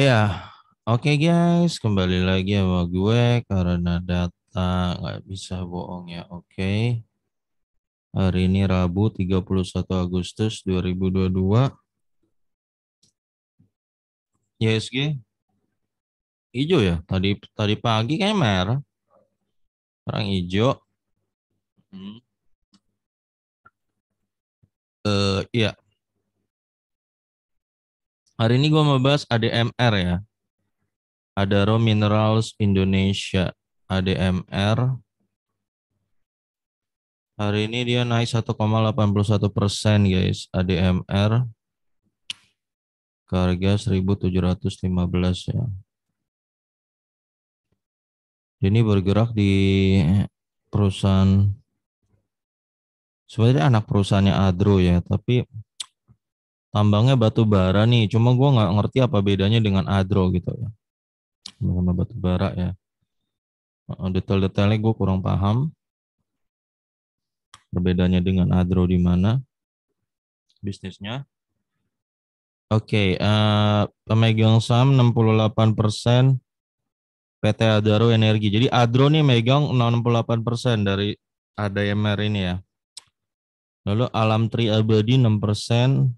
Iya, oke okay guys, kembali lagi sama gue karena data nggak bisa bohong ya, oke. Okay. Hari ini Rabu 31 Agustus 2022. YSG hijau ya tadi tadi pagi kayak merah orang hijau hmm. uh, iya Hari ini gue mau bahas ADMR ya. Adaro Minerals Indonesia. ADMR. Hari ini dia naik 1,81 persen guys. ADMR. Ke harga 1715 ya. Ini bergerak di perusahaan. Sebenarnya anak perusahaannya Adro ya. Tapi tambangnya batu bara nih cuma gue nggak ngerti apa bedanya dengan adro gitu ya sama batu bara ya detail-detailnya gue kurang paham perbedaannya dengan adro di mana bisnisnya Oke, okay, uh, eh, pemegang saham 68 persen PT Adaro Energi. Jadi Adro nih megang 68 persen dari ADMR ini ya. Lalu Alam Tri Abadi 6 persen,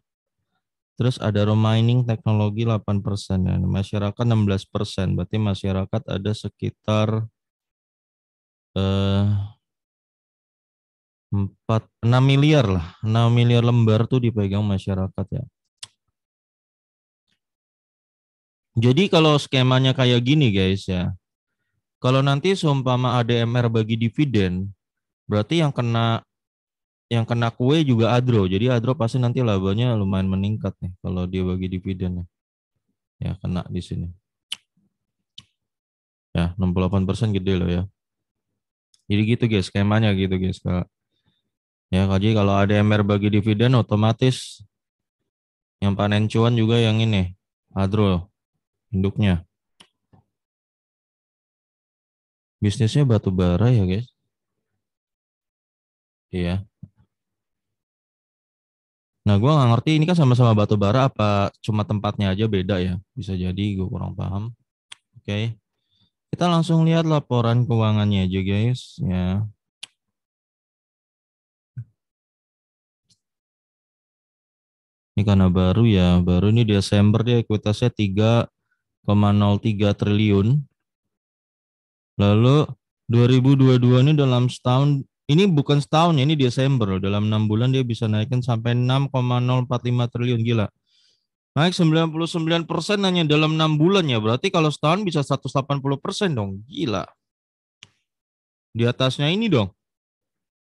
Terus ada remaining teknologi 8 persen, ya. masyarakat 16 persen. Berarti masyarakat ada sekitar eh, 4, 6 miliar lah. 6 miliar lembar tuh dipegang masyarakat ya. Jadi kalau skemanya kayak gini guys ya. Kalau nanti seumpama ADMR bagi dividen, berarti yang kena yang kena kue juga Adro. Jadi Adro pasti nanti labanya lumayan meningkat nih kalau dia bagi dividen ya. Ya kena di sini. Ya, 68% gede loh ya. Jadi gitu guys, skemanya gitu guys. Kak. Ya, jadi kalau ada MR bagi dividen otomatis yang panen cuan juga yang ini, Adro induknya. Bisnisnya batu bara ya, guys. Iya. Nah, gue nggak ngerti ini kan sama-sama batu bara apa cuma tempatnya aja beda ya? Bisa jadi gue kurang paham. Oke, okay. kita langsung lihat laporan keuangannya aja guys. Ya. Ini karena baru ya, baru ini Desember dia ekuitasnya 3,03 triliun. Lalu 2022 ini dalam setahun ini bukan setahun ya, ini Desember. Dalam enam bulan dia bisa naikin sampai 6,045 triliun gila. Naik 99 persen hanya dalam enam bulan ya. Berarti kalau setahun bisa 180 persen dong. Gila. Di atasnya ini dong.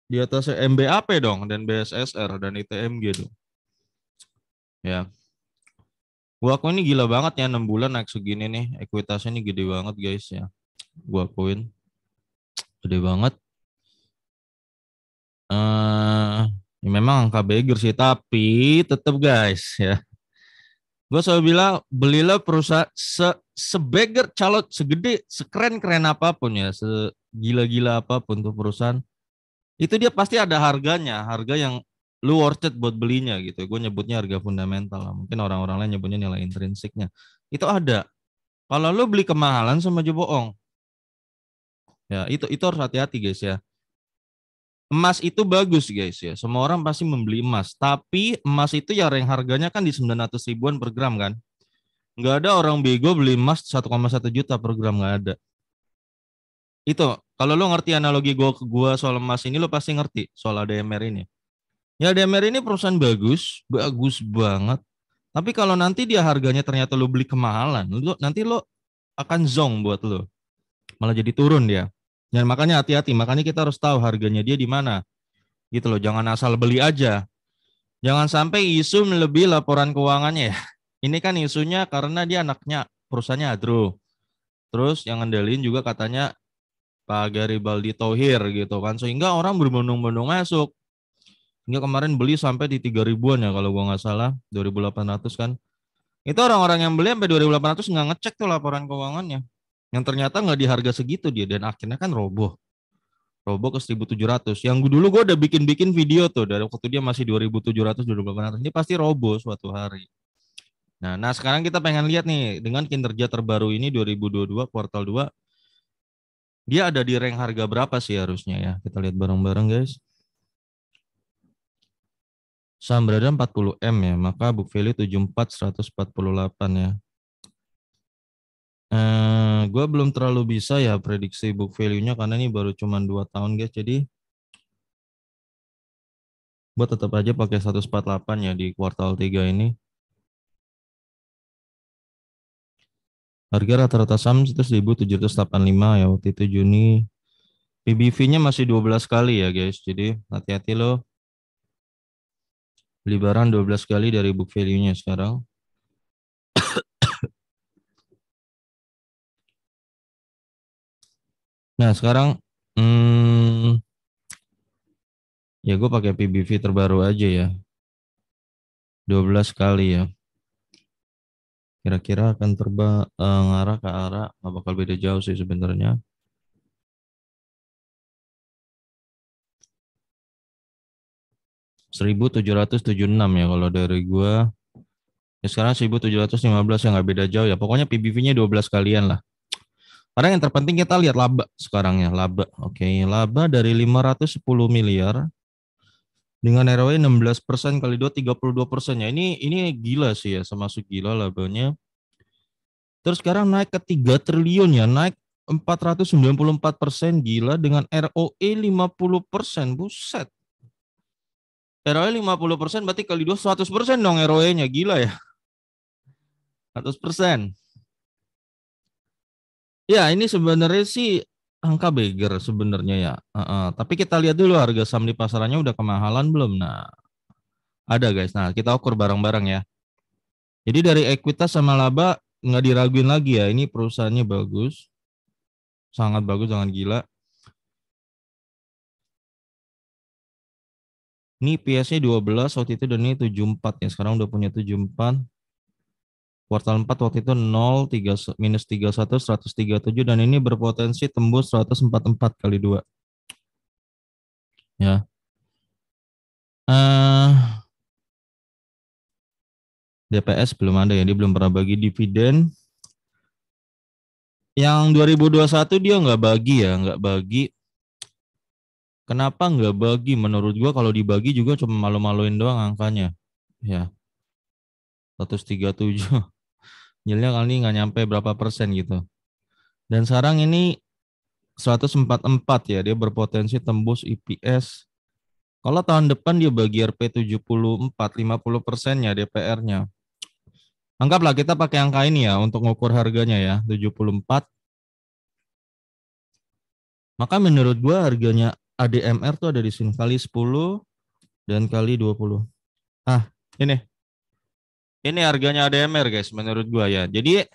Di atasnya MBAP dong dan BSSR dan ITMG dong. Ya. Gua aku ini gila banget ya enam bulan naik segini nih. Ekuitasnya ini gede banget guys ya. Gua koin, Gede banget uh, memang angka beger sih tapi tetap guys ya gue selalu bilang belilah perusahaan se sebeger calot segede sekeren keren apapun ya segila gila apapun tuh perusahaan itu dia pasti ada harganya harga yang lu worth it buat belinya gitu gue nyebutnya harga fundamental lah mungkin orang-orang lain nyebutnya nilai intrinsiknya itu ada kalau lu beli kemahalan sama aja bohong ya itu itu harus hati-hati guys ya emas itu bagus guys ya. Semua orang pasti membeli emas. Tapi emas itu ya yang harganya kan di 900 ribuan per gram kan. Nggak ada orang bego beli emas 1,1 juta per gram nggak ada. Itu kalau lo ngerti analogi gua ke gua soal emas ini lo pasti ngerti soal ADMR ini. Ya ADMR ini perusahaan bagus, bagus banget. Tapi kalau nanti dia harganya ternyata lo beli kemahalan, lo nanti lo akan zong buat lo. Malah jadi turun dia. Dan makanya hati-hati, makanya kita harus tahu harganya dia di mana. Gitu loh, jangan asal beli aja. Jangan sampai isu melebihi laporan keuangannya ya. Ini kan isunya karena dia anaknya perusahaannya Adro. Terus yang ngendelin juga katanya Pak Garibaldi Tohir gitu kan. Sehingga orang berbondong-bondong masuk. Hingga kemarin beli sampai di 3 ribuan ya kalau gua nggak salah, 2800 kan. Itu orang-orang yang beli sampai 2800 nggak ngecek tuh laporan keuangannya yang ternyata nggak di harga segitu dia dan akhirnya kan roboh roboh ke 1700 yang dulu gue udah bikin-bikin video tuh dari waktu dia masih 2700 2800 ini pasti roboh suatu hari nah nah sekarang kita pengen lihat nih dengan kinerja terbaru ini 2022 kuartal 2 dia ada di rank harga berapa sih harusnya ya kita lihat bareng-bareng guys saham berada 40M ya maka book value 74 148 ya Eh, gue belum terlalu bisa ya prediksi book value-nya karena ini baru cuma dua tahun guys. Jadi gue tetap aja pakai 148 ya di kuartal 3 ini. Harga rata-rata saham itu 1785 ya waktu itu Juni. PBV-nya masih 12 kali ya guys. Jadi hati-hati loh. Beli barang 12 kali dari book value-nya sekarang. Nah sekarang hmm, ya gue pakai PBV terbaru aja ya. 12 kali ya. Kira-kira akan terbang uh, eh, ngarah ke arah nggak bakal beda jauh sih sebenarnya. Seribu tujuh ratus tujuh enam ya kalau dari gue. Ya sekarang belas yang nggak beda jauh ya. Pokoknya PBV-nya dua belas kalian lah. Pada yang terpenting kita lihat laba sekarang ya, laba. Oke, laba dari 510 miliar dengan ROE 16 persen kali 2 32 persen ya. Ini ini gila sih ya, termasuk gila labanya. Terus sekarang naik ke 3 triliun ya, naik 494 persen gila dengan ROE 50 persen, buset. ROE 50 persen berarti kali 2 100 persen dong ROE-nya, gila ya. 100 persen. Ya, ini sebenarnya sih angka beger sebenarnya ya. Uh, uh, tapi kita lihat dulu harga saham di pasarannya udah kemahalan belum. Nah, ada guys. Nah, kita ukur bareng-bareng ya. Jadi dari ekuitas sama laba nggak diraguin lagi ya. Ini perusahaannya bagus, sangat bagus, jangan gila. Ini PS-nya 12 waktu itu dan ini 74 ya. Sekarang udah punya 74 kuartal 4 waktu itu 0 3 minus 31 137 dan ini berpotensi tembus 144 kali 2. Ya. Uh, eh, DPS belum ada ya, dia belum pernah bagi dividen. Yang 2021 dia nggak bagi ya, nggak bagi. Kenapa nggak bagi? Menurut gua kalau dibagi juga cuma malu-maluin doang angkanya. Ya. 137 yieldnya kali ini nggak nyampe berapa persen gitu. Dan sekarang ini 144 ya, dia berpotensi tembus IPS. E Kalau tahun depan dia bagi RP 74, 50 persennya DPR-nya. Anggaplah kita pakai angka ini ya untuk ngukur harganya ya, 74. Maka menurut gua harganya ADMR tuh ada di sini kali 10 dan kali 20. Ah, ini ini harganya ADMR guys menurut gua ya. Jadi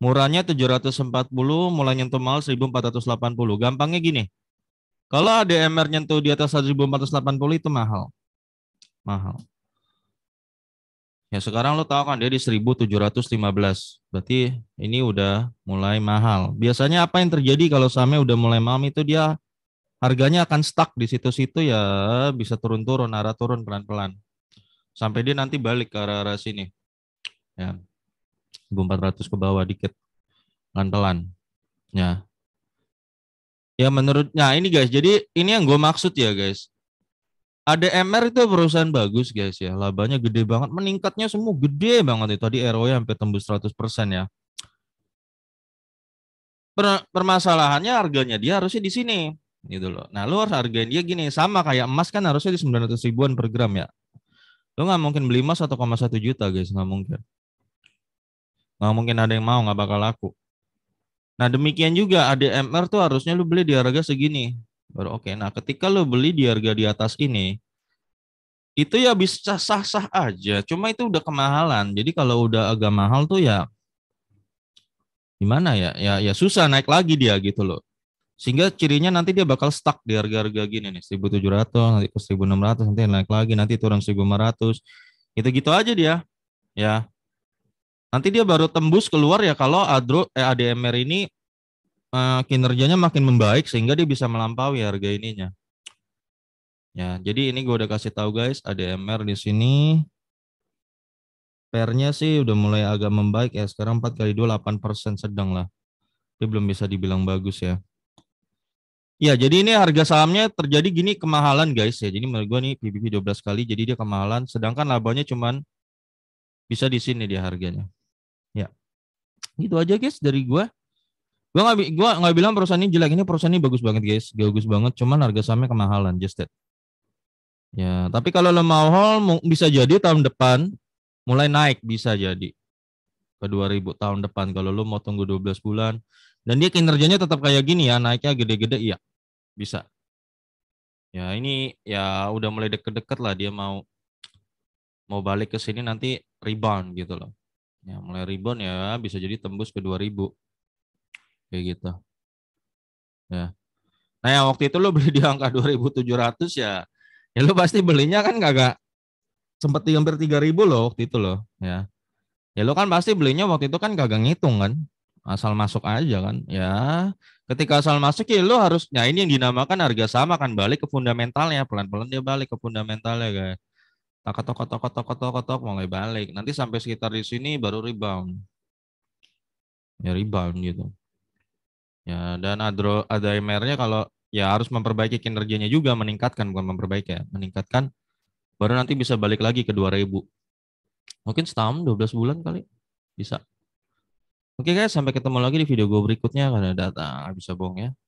murahnya 740 mulai nyentuh mahal 1480. Gampangnya gini. Kalau ADMR nyentuh di atas 1480 itu mahal. Mahal. Ya sekarang lo tahu kan dia di 1715. Berarti ini udah mulai mahal. Biasanya apa yang terjadi kalau sahamnya udah mulai mahal itu dia harganya akan stuck di situ-situ ya bisa turun-turun, arah turun pelan-pelan. Sampai dia nanti balik ke arah-arah sini ya 1400 ke bawah dikit pelan-pelan ya ya menurut nah ini guys jadi ini yang gue maksud ya guys ada mr itu perusahaan bagus guys ya labanya gede banget meningkatnya semua gede banget itu tadi ROI sampai tembus 100% ya permasalahannya harganya dia harusnya di sini gitu loh. Nah, lu harus hargain dia gini, sama kayak emas kan harusnya di 900 ribuan per gram ya. lo nggak mungkin beli emas 1,1 juta guys, nggak mungkin nggak mungkin ada yang mau nggak bakal laku nah demikian juga ADMR tuh harusnya lu beli di harga segini baru oke okay. nah ketika lu beli di harga di atas ini itu ya bisa sah-sah aja. Cuma itu udah kemahalan. Jadi kalau udah agak mahal tuh ya gimana ya? Ya ya susah naik lagi dia gitu loh. Sehingga cirinya nanti dia bakal stuck di harga-harga gini nih, 1700, nanti ke 1600, nanti naik lagi, nanti turun 1500. Itu gitu aja dia. Ya. Nanti dia baru tembus keluar ya kalau Adro eh, ADMR ini eh, kinerjanya makin membaik sehingga dia bisa melampaui harga ininya. Ya, jadi ini gue udah kasih tahu guys, ADMR di sini pernya sih udah mulai agak membaik ya. Sekarang 4 kali 2 8% sedang lah. Dia belum bisa dibilang bagus ya. Ya, jadi ini harga sahamnya terjadi gini kemahalan guys ya. Jadi menurut gue nih PBB 12 kali jadi dia kemahalan sedangkan labanya cuman bisa di sini dia harganya. Gitu aja guys dari gue gue nggak gua nggak bilang perusahaan ini jelek, ini perusahaan ini bagus banget guys, bagus banget. Cuman harga sahamnya kemahalan, just that. Ya, tapi kalau lo mau hold bisa jadi tahun depan mulai naik bisa jadi ke 2000 tahun depan kalau lo mau tunggu 12 bulan dan dia kinerjanya tetap kayak gini ya naiknya gede-gede iya bisa ya ini ya udah mulai deket-deket lah dia mau mau balik ke sini nanti rebound gitu loh Ya, mulai rebound ya bisa jadi tembus ke 2000. Kayak gitu. Ya. Nah, yang waktu itu lo beli di angka 2700 ya. Ya lo pasti belinya kan kagak sempat hampir 3000 loh waktu itu loh, ya. Ya lo kan pasti belinya waktu itu kan kagak ngitung kan. Asal masuk aja kan. Ya, ketika asal masuk ya lo harus nah ini yang dinamakan harga sama kan balik ke fundamentalnya, pelan-pelan dia balik ke fundamentalnya guys tak ketok ketok ketok ketok mau mulai balik. Nanti sampai sekitar di sini baru rebound. Ya rebound gitu. Ya dan adro ada mr kalau ya harus memperbaiki kinerjanya juga meningkatkan bukan memperbaiki ya meningkatkan baru nanti bisa balik lagi ke 2000 mungkin setahun 12 bulan kali bisa oke guys sampai ketemu lagi di video gue berikutnya karena data bisa bohong ya